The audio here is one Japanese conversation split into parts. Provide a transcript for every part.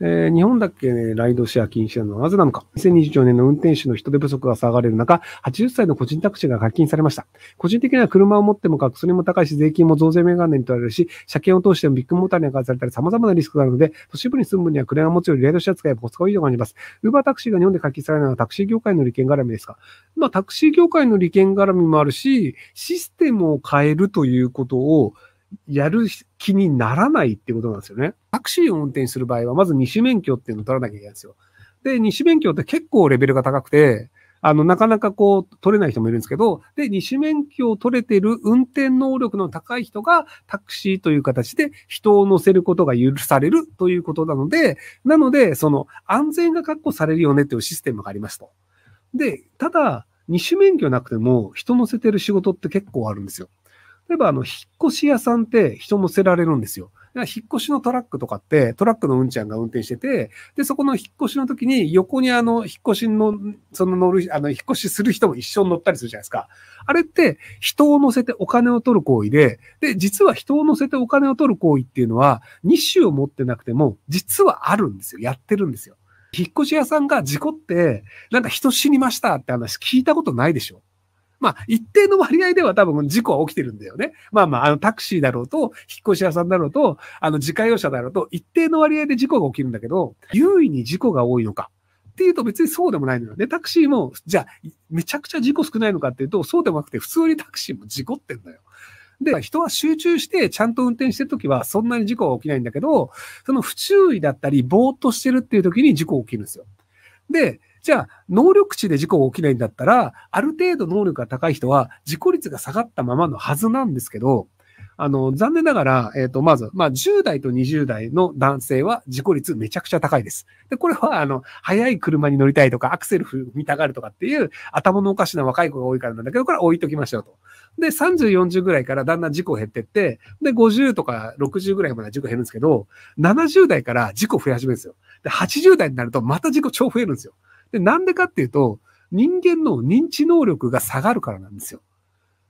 えー、日本だけ、ね、ライドシェア禁止なのはなぜなのか。2024年の運転手の人手不足が下がれる中、80歳の個人タクシーが解禁されました。個人的には車を持っても学それも高いし、税金も増税メガネに取られるし、車検を通してもビッグモーターに明かされたり様々なリスクがあるので、都市部に住む分には車を持つよりライドシェア使えばコストがいいと感じます。ウーバータクシーが日本で解禁されるのはタクシー業界の利権絡みですかまあタクシー業界の利権絡みもあるし、システムを変えるということを、やる気にならないってことなんですよね。タクシーを運転する場合は、まず二種免許っていうのを取らなきゃいけないんですよ。で、二種免許って結構レベルが高くて、あの、なかなかこう、取れない人もいるんですけど、で、二種免許を取れてる運転能力の高い人がタクシーという形で人を乗せることが許されるということなので、なので、その安全が確保されるよねっていうシステムがありますと。で、ただ、二種免許なくても人乗せてる仕事って結構あるんですよ。例えば、あの、引っ越し屋さんって人乗せられるんですよ。引っ越しのトラックとかって、トラックのうんちゃんが運転してて、で、そこの引っ越しの時に、横にあの、引っ越しの、その乗る、あの、引っ越しする人も一緒に乗ったりするじゃないですか。あれって、人を乗せてお金を取る行為で、で、実は人を乗せてお金を取る行為っていうのは、日種を持ってなくても、実はあるんですよ。やってるんですよ。引っ越し屋さんが事故って、なんか人死にましたって話聞いたことないでしょまあ、一定の割合では多分事故は起きてるんだよね。まあまあ、あの、タクシーだろうと、引っ越し屋さんだろうと、あの、自家用車だろうと、一定の割合で事故が起きるんだけど、優位に事故が多いのか。っていうと別にそうでもないのよね。タクシーも、じゃあ、めちゃくちゃ事故少ないのかっていうと、そうでもなくて、普通にタクシーも事故ってんだよ。で、人は集中してちゃんと運転してるときはそんなに事故は起きないんだけど、その不注意だったり、ぼーっとしてるっていうときに事故起きるんですよ。で、じゃあ、能力値で事故が起きないんだったら、ある程度能力が高い人は、事故率が下がったままのはずなんですけど、あの、残念ながら、えっ、ー、と、まず、まあ、10代と20代の男性は事故率めちゃくちゃ高いです。で、これは、あの、速い車に乗りたいとか、アクセル踏みたがるとかっていう、頭のおかしな若い子が多いからなんだけど、これは置いときましょうと。で、30、40ぐらいからだんだん事故減ってって、で、50とか60ぐらいまで事故減るんですけど、70代から事故増え始めるんですよ。で、80代になるとまた自己超増えるんですよ。で、なんでかっていうと、人間の認知能力が下がるからなんですよ。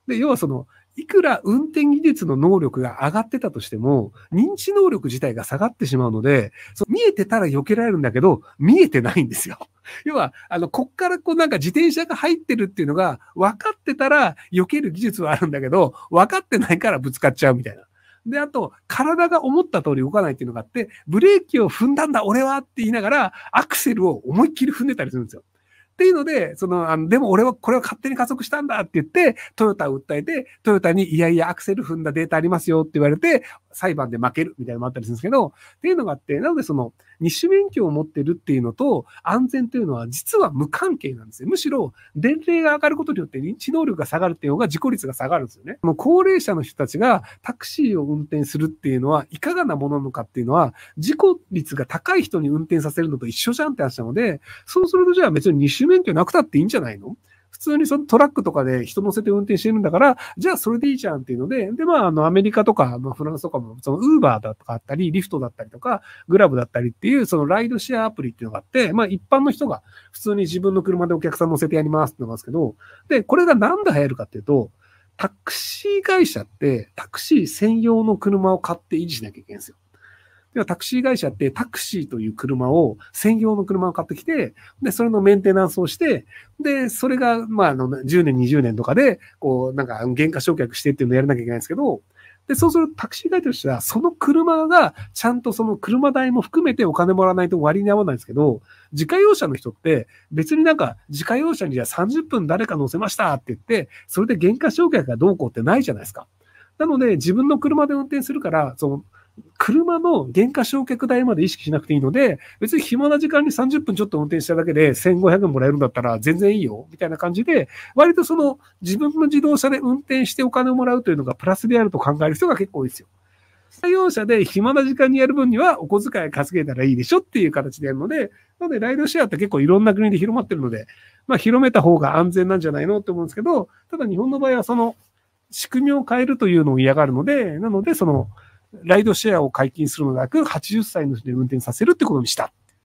で、要はその、いくら運転技術の能力が上がってたとしても、認知能力自体が下がってしまうので、その見えてたら避けられるんだけど、見えてないんですよ。要は、あの、こっからこうなんか自転車が入ってるっていうのが、分かってたら避ける技術はあるんだけど、分かってないからぶつかっちゃうみたいな。で、あと、体が思った通り動かないっていうのがあって、ブレーキを踏んだんだ、俺はって言いながら、アクセルを思いっきり踏んでたりするんですよ。っていうので、その、あの、でも俺はこれを勝手に加速したんだって言って、トヨタを訴えて、トヨタにいやいやアクセル踏んだデータありますよって言われて、裁判で負けるみたいなのもあったりするんですけど、っていうのがあって、なのでその、二種免許を持ってるっていうのと、安全というのは実は無関係なんですよ。むしろ、年齢が上がることによって認知能力が下がるっていうのが事故率が下がるんですよね。もう高齢者の人たちがタクシーを運転するっていうのは、いかがなものなのかっていうのは、事故率が高い人に運転させるのと一緒じゃんって話なので、そうするとじゃあ別に二種手免許なくたっていいんじゃないの普通にそのトラックとかで人乗せて運転してるんだから、じゃあそれでいいじゃんっていうので、で、まあ、あの、アメリカとか、まあ、フランスとかも、その、ウーバーだとかあったり、リフトだったりとか、グラブだったりっていう、そのライドシェアアプリっていうのがあって、まあ、一般の人が普通に自分の車でお客さん乗せてやりますって言いますけど、で、これがなんで流行るかっていうと、タクシー会社って、タクシー専用の車を買って維持しなきゃいけないんですよ。ではタクシー会社ってタクシーという車を、専用の車を買ってきて、で、それのメンテナンスをして、で、それが、まあ、あの、10年、20年とかで、こう、なんか、減価償却してっていうのをやらなきゃいけないんですけど、で、そうするとタクシー会社としては、その車が、ちゃんとその車代も含めてお金もらわないと割に合わないんですけど、自家用車の人って、別になんか、自家用車にじゃあ30分誰か乗せましたって言って、それで減価償却がどうこうってないじゃないですか。なので、自分の車で運転するから、その、車の減価償却代まで意識しなくていいので、別に暇な時間に30分ちょっと運転しただけで1500円もらえるんだったら全然いいよ、みたいな感じで、割とその自分の自動車で運転してお金をもらうというのがプラスであると考える人が結構多いですよ。作業者で暇な時間にやる分にはお小遣い稼げたらいいでしょっていう形でやるので、なのでライドシェアって結構いろんな国で広まってるので、まあ広めた方が安全なんじゃないのって思うんですけど、ただ日本の場合はその仕組みを変えるというのを嫌がるので、なのでそのライドシェアを解禁するのなく、80歳の人で運転させるってことにした。